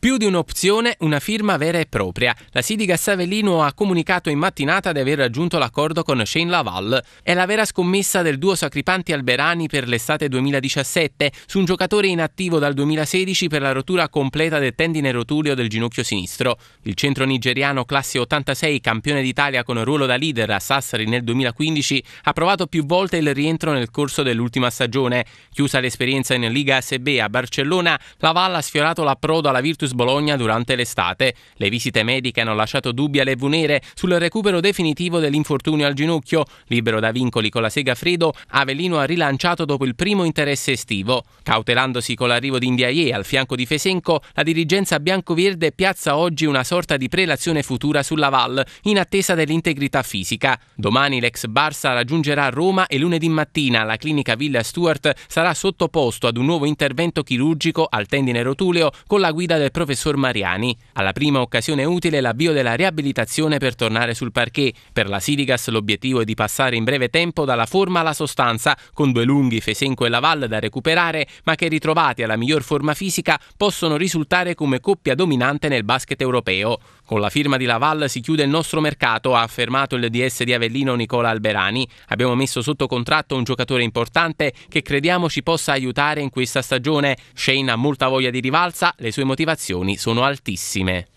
Più di un'opzione, una firma vera e propria. La Sidiga Savellino ha comunicato in mattinata di aver raggiunto l'accordo con Shane Laval. È la vera scommessa del duo Sacripanti Alberani per l'estate 2017 su un giocatore inattivo dal 2016 per la rottura completa del tendine rotuleo del ginocchio sinistro. Il centro nigeriano classe 86, campione d'Italia con ruolo da leader a Sassari nel 2015, ha provato più volte il rientro nel corso dell'ultima stagione. Chiusa l'esperienza in Liga SB a Barcellona, Laval ha sfiorato l'approdo alla Virtus Juventus Bologna durante l'estate. Le visite mediche hanno lasciato dubbi alle Vunere sul recupero definitivo dell'infortunio al ginocchio. Libero da vincoli con la sega Fredo, Avellino ha rilanciato dopo il primo interesse estivo. Cautelandosi con l'arrivo di Indiaie al fianco di Fesenco, la dirigenza biancoverde piazza oggi una sorta di prelazione futura sulla Val, in attesa dell'integrità fisica. Domani l'ex Barça raggiungerà Roma e lunedì mattina la clinica Villa Stuart sarà sottoposto ad un nuovo intervento chirurgico al tendine rotuleo con la guida del professor Mariani. Alla prima occasione utile l'avvio della riabilitazione per tornare sul parquet. Per la Sirigas l'obiettivo è di passare in breve tempo dalla forma alla sostanza, con due lunghi Fesenco e Laval da recuperare, ma che ritrovati alla miglior forma fisica possono risultare come coppia dominante nel basket europeo. Con la firma di Laval si chiude il nostro mercato, ha affermato il DS di Avellino Nicola Alberani. Abbiamo messo sotto contratto un giocatore importante che crediamo ci possa aiutare in questa stagione. Shane ha molta voglia di rivalsa, le sue motivazioni emissioni sono altissime.